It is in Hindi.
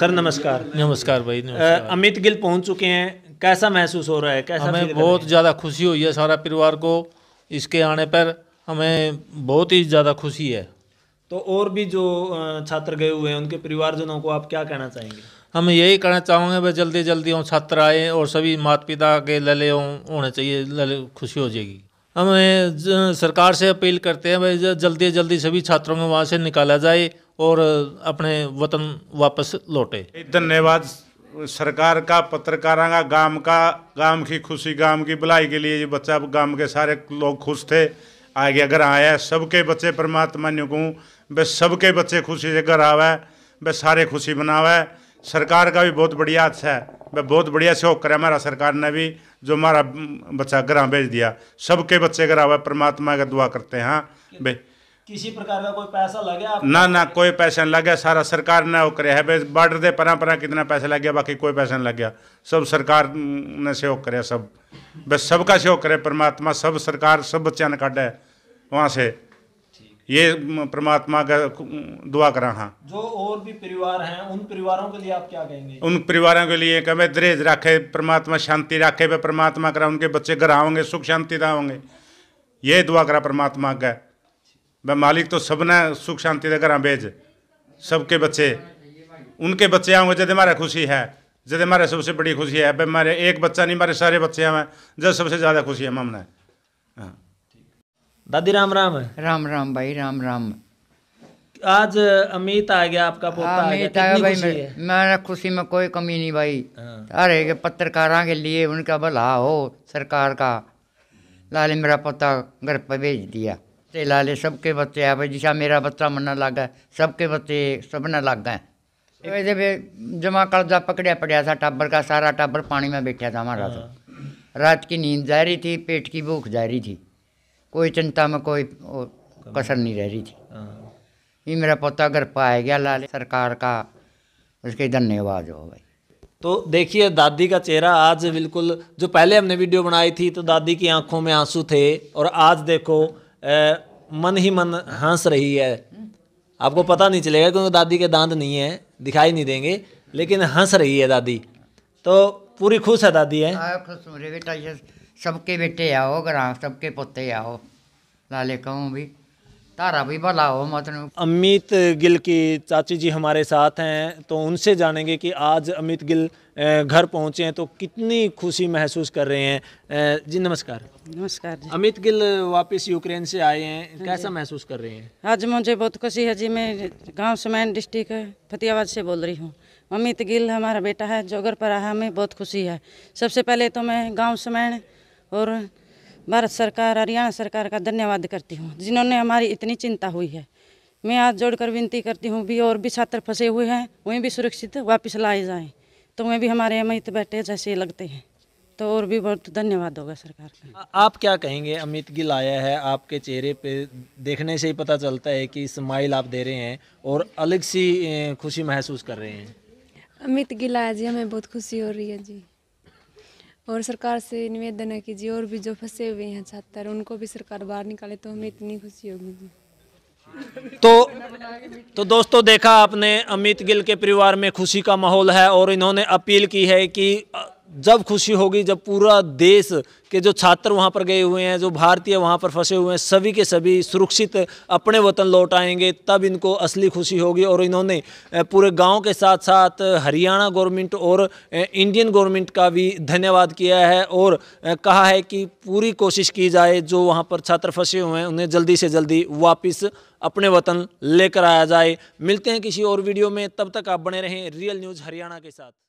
सर नमस्कार नमस्कार भाई नमस्कार। अमित गिल पहुंच चुके हैं कैसा महसूस हो रहा है कैसा हमें बहुत ज़्यादा खुशी हुई है सारा परिवार को इसके आने पर हमें बहुत ही ज़्यादा खुशी है तो और भी जो छात्र गए हुए हैं उनके परिवारजनों को आप क्या कहना चाहेंगे हम यही कहना चाहोगे भाई जल्दी जल्दी हों छात्र आए और सभी माता पिता के लले हों होने चाहिए लले खुशी हो जाएगी हम सरकार से अपील करते हैं भाई जल्दी जल्दी सभी छात्रों को वहाँ से निकाला जाए और अपने वतन वापस लौटे धन्यवाद सरकार का पत्रकार का गांव का गांव की खुशी गांव की भलाई के लिए ये बच्चा गांव के सारे लोग खुश थे आगे घर आया सबके बच्चे परमात्मा ने कहूँ वे सबके बच्चे खुशी से घर आवे वे सारे खुशी है सरकार का भी बहुत बढ़िया अच्छा है मैं बहुत बढ़िया सहयोग करा हमारा सरकार ने भी जो हमारा बच्चा ग्रह भेज दिया सबके बच्चे ग्रह हुआ परमात्मा का दुआ करते हैं हाँ भाई किसी प्रकार का कोई पैसा लगे ना ना कोई पैसा नहीं लगे सारा सरकार ने वो करे है भाई बॉर्डर दे परा परा कितना पैसा लग गया बाकी कोई पैसा नहीं लग गया सब सरकार ने सहयोग करे सब बस सबका सहयोग करे परमात्मा सब सरकार सब बच्चा ने काटे वहाँ से ये परमात्मा का दुआ करा हाँ जो और भी परिवार हैं उन परिवारों के लिए आप क्या कहेंगे उन परिवारों के लिए कहें दहेज रखे परमात्मा शांति रखे वे परमात्मा करा उनके बच्चे घर आओगे सुख शांति दा होंगे ये दुआ करा परमात्मा का वह मालिक तो सबने सुख शांति दे घर भेज सबके बच्चे उनके बच्चे आओगे जैसे हमारा खुशी है जैसे हमारे सबसे बड़ी खुशी है भाई हमारे एक बच्चा नहीं हमारे सारे बच्चे हैं जब सबसे ज़्यादा खुशी है हमने हाँ दादी राम राम है राम राम भाई राम राम आज अमित आ गया आपका पोता आ हाँ, गया गया भाई खुशी है मेरा खुशी में कोई कमी नहीं भाई अरे हाँ। के पत्रकारों के लिए उनका भला हो सरकार का लाले मेरा पोता घर पर भेज दिया ते लाले सबके बच्चे आ भाई जिसा मेरा बच्चा मरना लागा सबके बच्चे सबने लाग गए जब जमा कर्जा पकड़िया पड़िया था टाबर का सारा टाबर पानी में बैठा था हमारा तो हाँ। रात की नींद जा रही थी पेट की भूख जा रही थी कोई चिंता में कोई कसर नहीं रह रही थी हाँ। ये मेरा पोता अगर पाया गया लाल सरकार का उसके धन्यवाद हो भाई तो देखिए दादी का चेहरा आज बिल्कुल जो पहले हमने वीडियो बनाई थी तो दादी की आंखों में आंसू थे और आज देखो ए, मन ही मन हंस रही है आपको पता नहीं चलेगा क्योंकि दादी के दांत नहीं है दिखाई नहीं देंगे लेकिन हंस रही है दादी तो पूरी खुश है दादी है हाँ, सबके बेटे आओ ग्राम सबके पोते आओ लाले कहूँ भी तारा भी भला हो मतलब अमित गिल की चाची जी हमारे साथ हैं तो उनसे जानेंगे कि आज अमित गिल घर पहुंचे हैं तो कितनी खुशी महसूस कर रहे हैं जी नमस्कार नमस्कार जी अमित गिल वापस यूक्रेन से आए हैं हाँ कैसा महसूस कर रहे हैं आज मुझे बहुत खुशी है जी मैं गांव सुमैन डिस्ट्रिक्ट फतेहाबाद से बोल रही हूँ अमित गिल हमारा बेटा है जोगर पर आया हमें बहुत खुशी है सबसे पहले तो मैं गाँव सुमैन और भारत सरकार हरियाणा सरकार का धन्यवाद करती हूँ जिन्होंने हमारी इतनी चिंता हुई है मैं आज जोड़कर विनती करती हूँ भी और भी छात्र फंसे हुए हैं वहीं भी सुरक्षित वापस लाए जाएं तो वह भी हमारे अमित बैठे जैसे लगते हैं तो और भी बहुत धन्यवाद होगा सरकार का आप क्या कहेंगे अमित गिल आया है आपके चेहरे पे देखने से ही पता चलता है कि स्माइल आप दे रहे हैं और अलग सी खुशी महसूस कर रहे हैं अमित गिल आया जी हमें बहुत खुशी हो रही है जी और सरकार से निवेदन है कि जी और भी जो फंसे हुए हैं छात्र उनको भी सरकार बाहर निकाले तो हमें इतनी खुशी होगी जी तो तो दोस्तों देखा आपने अमित गिल के परिवार में खुशी का माहौल है और इन्होंने अपील की है कि जब खुशी होगी जब पूरा देश के जो छात्र वहाँ पर गए हुए हैं जो भारतीय वहाँ पर फंसे हुए हैं सभी के सभी सुरक्षित अपने वतन लौट आएंगे तब इनको असली खुशी होगी और इन्होंने पूरे गांव के साथ साथ हरियाणा गवर्नमेंट और इंडियन गवर्नमेंट का भी धन्यवाद किया है और कहा है कि पूरी कोशिश की जाए जो वहाँ पर छात्र फंसे हुए हैं उन्हें जल्दी से जल्दी वापिस अपने वतन लेकर आया जाए मिलते हैं किसी और वीडियो में तब तक आप बने रहें रियल न्यूज़ हरियाणा के साथ